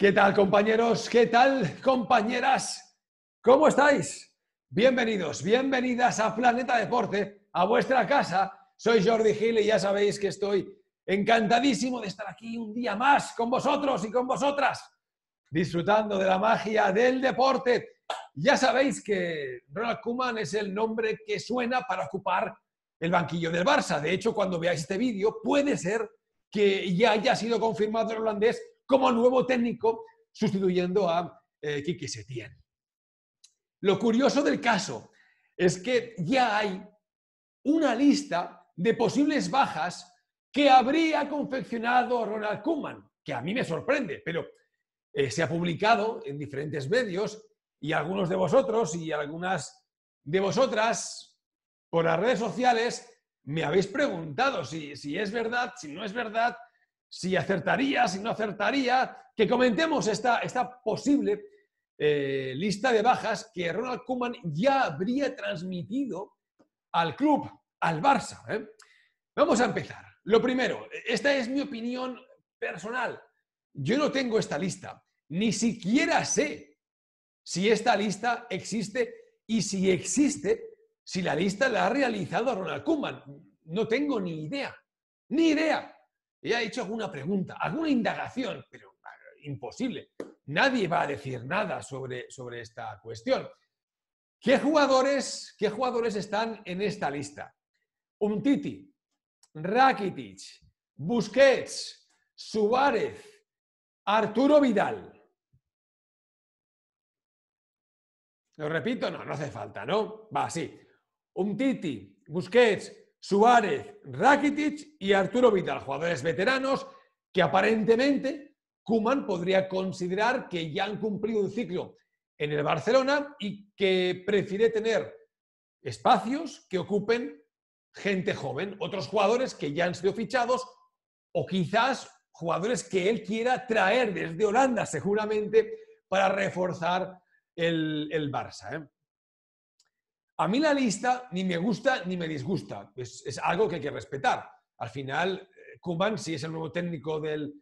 ¿Qué tal compañeros? ¿Qué tal compañeras? ¿Cómo estáis? Bienvenidos, bienvenidas a Planeta Deporte, a vuestra casa. Soy Jordi Gil y ya sabéis que estoy encantadísimo de estar aquí un día más con vosotros y con vosotras, disfrutando de la magia del deporte. Ya sabéis que Ronald Kuman es el nombre que suena para ocupar el banquillo del Barça. De hecho, cuando veáis este vídeo, puede ser que ya haya sido confirmado el holandés como nuevo técnico, sustituyendo a eh, Lo curioso del caso es que ya hay una lista de posibles bajas que habría confeccionado Ronald Koeman, que a mí me sorprende, pero eh, se ha publicado en diferentes medios y algunos de vosotros y algunas de vosotras por las redes sociales me habéis preguntado si es verdad, si no es verdad, si acertaría, si no acertaría, que comentemos esta, posible eh, lista de bajas que Ronald Koeman ya habría transmitido al club, al Barça. ¿eh? Vamos a empezar. Lo primero, esta es mi opinión personal. Yo no tengo esta lista. Ni siquiera sé si esta lista existe y si existe, si la lista la ha realizado Ronald Koeman. No tengo ni idea. Ni idea. Ella ha hecho alguna pregunta, alguna indagación, pero imposible. Nadie va a decir nada sobre, sobre esta cuestión. ¿Qué jugadores, ¿Qué jugadores están en esta lista? Umtiti, Rakitic, Busquets, Suárez, Arturo Vidal. Lo repito, no, no hace falta, ¿no? Va, sí. Umtiti, Busquets, Suárez, Rakitic y Arturo Vidal, jugadores veteranos que aparentemente Kuman podría considerar que ya han cumplido un ciclo en el Barcelona y que prefiere tener espacios que ocupen gente joven, otros jugadores que ya han sido fichados o quizás jugadores que él quiera traer desde Holanda seguramente para reforzar el, el Barça. ¿eh? A mí la lista ni me gusta ni me disgusta. Es, algo que hay que respetar. Al final, eh, Kuban, si es el nuevo técnico del,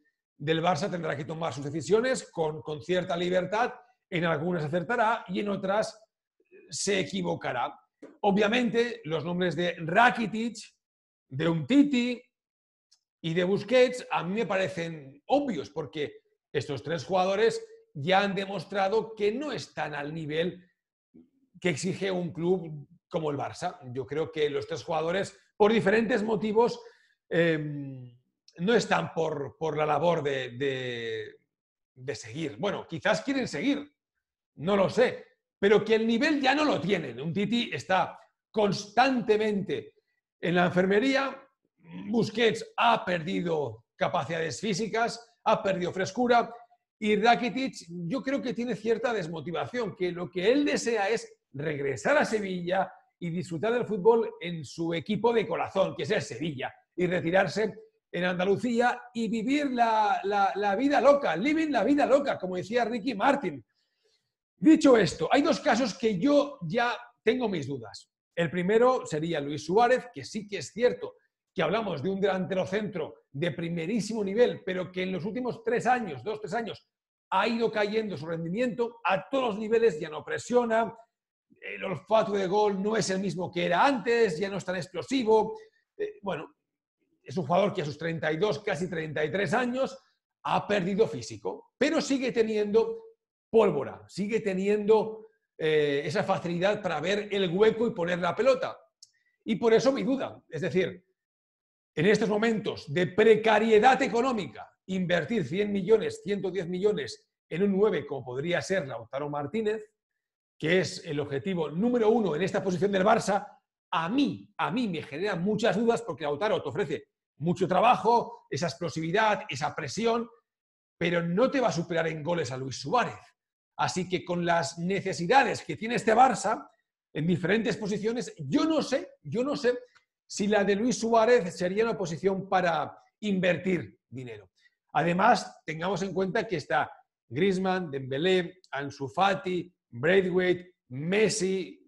Barça, tendrá que tomar sus decisiones con, con cierta libertad. En algunas acertará y en otras eh, se equivocará. Obviamente, los nombres de Rakitic, de Umtiti y de Busquets a mí me parecen obvios porque estos tres jugadores ya han demostrado que no están al nivel que exige un club como el Barça. Yo creo que los tres jugadores, por diferentes motivos, em, no están por, la labor de, de, seguir. Bueno, quizás quieren seguir, no lo sé, pero que el nivel ya no lo tienen. Un Titi está constantemente en la enfermería. Busquets ha perdido capacidades físicas, ha perdido frescura. Y Rakitic, yo creo que tiene cierta desmotivación, que lo que él desea es regresar a Sevilla y disfrutar del fútbol en su equipo de corazón, que es el Sevilla, y retirarse en Andalucía y vivir la, vida loca, living la vida loca, como decía Ricky Martin. Dicho esto, hay dos casos que yo ya tengo mis dudas. El primero sería Luis Suárez, que sí que es cierto que hablamos de un delantero centro de primerísimo nivel, pero que en los últimos tres años, dos, tres años, ha ido cayendo su rendimiento a todos los niveles, ya no presiona, el olfato de gol no es el mismo que era antes, ya no es tan explosivo. Eh, bueno, es un jugador que a sus 32, casi 33 años, ha perdido físico, pero sigue teniendo pólvora, sigue teniendo eh, esa facilidad para ver el hueco y poner la pelota. Y por eso mi duda, es decir, en estos momentos de precariedad económica, invertir 100 millones, 110 millones en un 9 como podría ser Lautaro Martínez, que es el objetivo número uno en esta posición del Barça, a mí, a mí me generan muchas dudas porque Lautaro te ofrece mucho trabajo, esa explosividad, esa presión, pero no te va a superar en goles a Luis Suárez. Así que con las necesidades que tiene este Barça en diferentes posiciones, yo no sé, yo no sé si la de Luis Suárez sería una posición para invertir dinero. Además, tengamos en cuenta que está Griezmann, Dembélé, Ansu Fati, Braithwaite, Messi,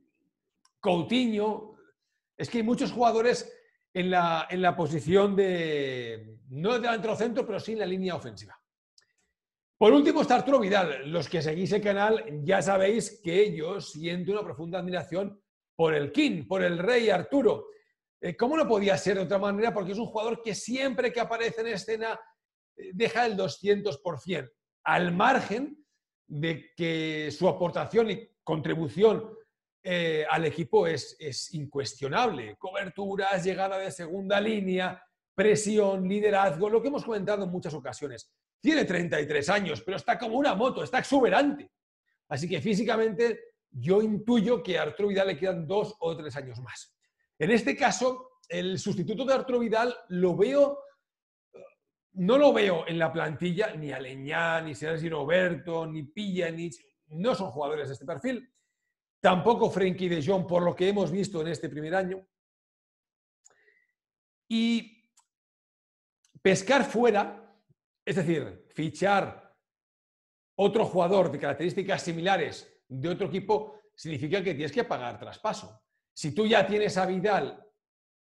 Coutinho. Es que hay muchos jugadores en la, en la posición de, no de centro, pero sí en la línea ofensiva. Por último está Arturo Vidal. Los que seguís el canal ya sabéis que yo siento una profunda admiración por el King, por el rey Arturo. Eh, ¿Cómo no podía ser de otra manera? Porque es un jugador que siempre que aparece en escena eh, deja el 200%, al margen de que su aportación y contribución eh, al equipo es, es incuestionable. Coberturas, llegada de segunda línea, presión, liderazgo, lo que hemos comentado en muchas ocasiones. Tiene 33 años, pero está como una moto, está exuberante. Así que físicamente yo intuyo que a Arturo Vidal le quedan dos o tres años más. En este caso, el sustituto de Arturo Vidal lo veo no lo veo en la plantilla ni Aleñá, ni Sergio Roberto, ni Pijanich. no son jugadores de este perfil. Tampoco Frenkie de Jong, por lo que hemos visto en este primer año. Y pescar fuera, es decir, fichar otro jugador de características similares de otro equipo, significa que tienes que pagar traspaso. Si tú ya tienes a Vidal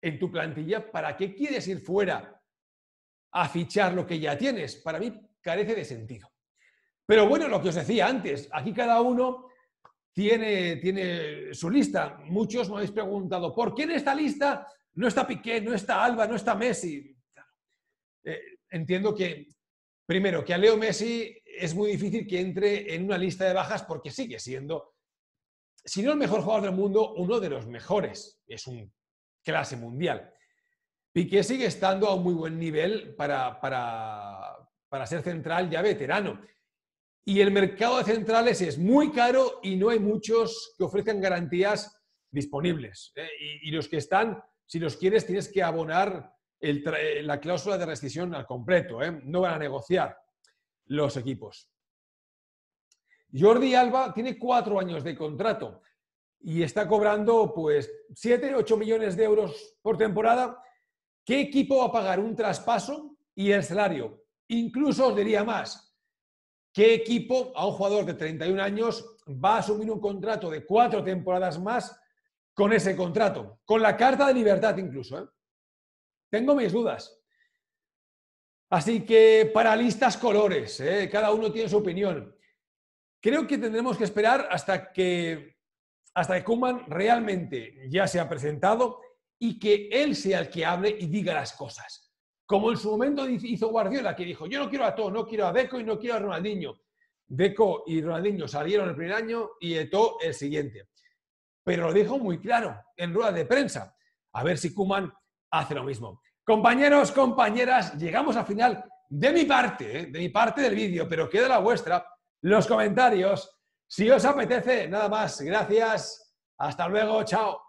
en tu plantilla, ¿para qué quieres ir fuera a fichar lo que ya tienes. Para mí carece de sentido. Pero bueno, lo que os decía antes, aquí cada uno tiene, tiene su lista. Muchos me habéis preguntado, ¿por qué en esta lista no está Piqué, no está Alba, no está Messi? Eh, entiendo que, primero, que a Leo Messi es muy difícil que entre en una lista de bajas porque sigue siendo, si no el mejor jugador del mundo, uno de los mejores. Es un clase mundial. Piqué sigue estando a un muy buen nivel para, para, para ser central ya veterano. Y el mercado de centrales es muy caro y no hay muchos que ofrezcan garantías disponibles. Eh, y, los que están, si los quieres, tienes que abonar eh, la cláusula de rescisión al completo. Eh, no van a negociar los equipos. Jordi Alba tiene cuatro años de contrato y está cobrando pues 7, 8 millones de euros por temporada ¿Qué equipo va a pagar un traspaso y el salario? Incluso os diría más, ¿qué equipo a un jugador de 31 años va a asumir un contrato de cuatro temporadas más con ese contrato? Con la carta de libertad incluso. ¿eh? Tengo mis dudas. Así que para listas colores, ¿eh? cada uno tiene su opinión. Creo que tendremos que esperar hasta que, hasta que Kuman realmente ya se ha presentado y que él sea el que hable y diga las cosas. Como en su momento hizo Guardiola, que dijo, yo no quiero a todo, no quiero a Deco y no quiero a Ronaldinho. Deco y Ronaldinho salieron el primer año y eto el siguiente. Pero lo dijo muy claro en rueda de prensa. A ver si Kuman hace lo mismo. Compañeros, compañeras, llegamos al final de mi parte, ¿eh? de mi parte del vídeo, pero queda la vuestra, los comentarios. Si os apetece, nada más. Gracias. Hasta luego. Chao.